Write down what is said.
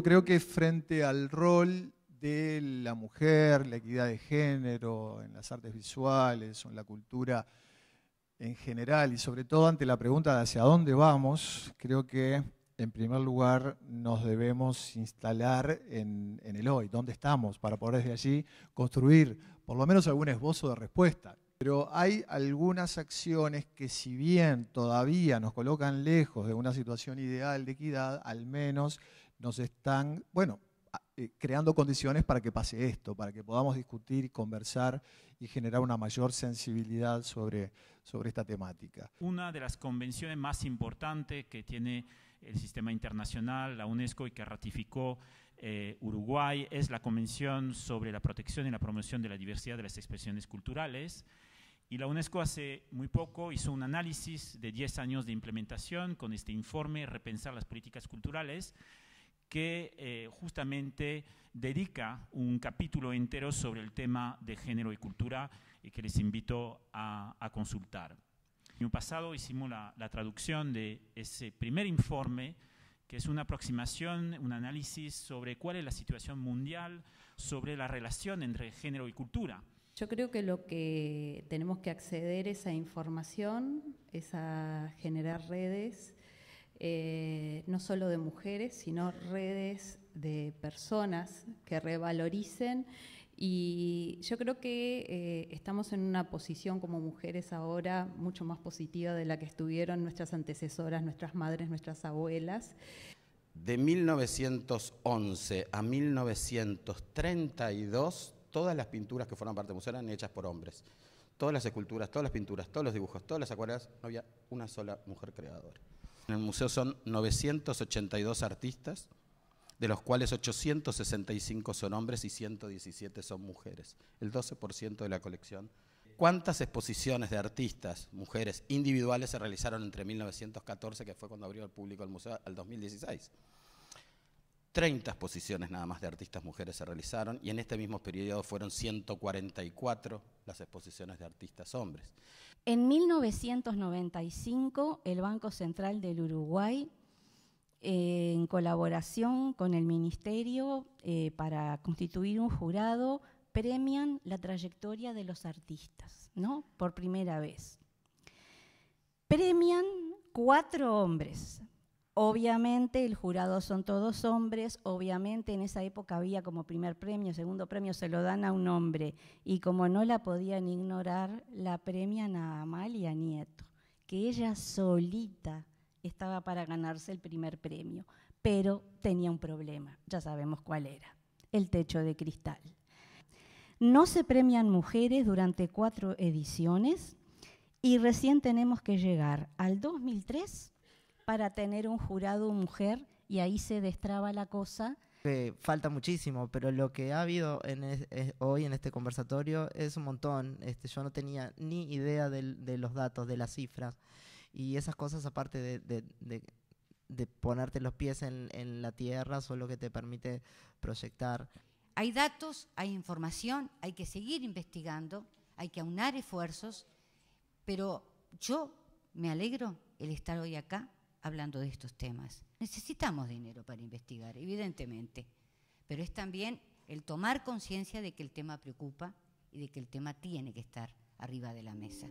yo creo que frente al rol de la mujer, la equidad de género, en las artes visuales en la cultura en general, y sobre todo ante la pregunta de hacia dónde vamos, creo que en primer lugar nos debemos instalar en, en el hoy, dónde estamos, para poder desde allí construir por lo menos algún esbozo de respuesta. Pero hay algunas acciones que si bien todavía nos colocan lejos de una situación ideal de equidad, al menos nos están, bueno, eh, creando condiciones para que pase esto, para que podamos discutir, conversar y generar una mayor sensibilidad sobre, sobre esta temática. Una de las convenciones más importantes que tiene el sistema internacional, la UNESCO y que ratificó eh, Uruguay es la Convención sobre la Protección y la Promoción de la Diversidad de las Expresiones Culturales. Y la UNESCO hace muy poco hizo un análisis de 10 años de implementación con este informe, Repensar las Políticas Culturales, que eh, justamente dedica un capítulo entero sobre el tema de género y cultura y que les invito a, consultar. El año pasado hicimos la, la traducción de ese primer informe que es una aproximación, un análisis sobre cuál es la situación mundial, sobre la relación entre género y cultura. Yo creo que lo que tenemos que acceder es a información, es a generar redes eh, no solo de mujeres, sino redes de personas que revaloricen. Y yo creo que eh, estamos en una posición como mujeres ahora mucho más positiva de la que estuvieron nuestras antecesoras, nuestras madres, nuestras abuelas. De 1911 a 1932, todas las pinturas que forman parte de museo eran hechas por hombres. Todas las esculturas, todas las pinturas, todos los dibujos, todas las acuarelas, no había una sola mujer creadora. En el museo son 982 artistas, de los cuales 865 son hombres y 117 son mujeres, el 12% de la colección. ¿Cuántas exposiciones de artistas, mujeres individuales se realizaron entre 1914, que fue cuando abrió el público el museo, al 2016? 30 exposiciones nada más de artistas mujeres se realizaron y en este mismo periodo fueron 144 las exposiciones de artistas hombres. En 1995, el Banco Central del Uruguay, eh, en colaboración con el Ministerio eh, para constituir un jurado, premian la trayectoria de los artistas, ¿no? Por primera vez. Premian cuatro hombres, Obviamente el jurado son todos hombres, obviamente en esa época había como primer premio, segundo premio, se lo dan a un hombre y como no la podían ignorar, la premian a Amalia Nieto, que ella solita estaba para ganarse el primer premio, pero tenía un problema, ya sabemos cuál era, el techo de cristal. No se premian mujeres durante cuatro ediciones y recién tenemos que llegar al 2003 para tener un jurado mujer y ahí se destraba la cosa. Eh, falta muchísimo, pero lo que ha habido en hoy en este conversatorio es un montón. Este, yo no tenía ni idea de, los datos, de las cifras y esas cosas aparte de, ponerte los pies en, en, la tierra son lo que te permite proyectar. Hay datos, hay información, hay que seguir investigando, hay que aunar esfuerzos, pero yo me alegro el estar hoy acá hablando de estos temas. Necesitamos dinero para investigar, evidentemente, pero es también el tomar conciencia de que el tema preocupa y de que el tema tiene que estar arriba de la mesa.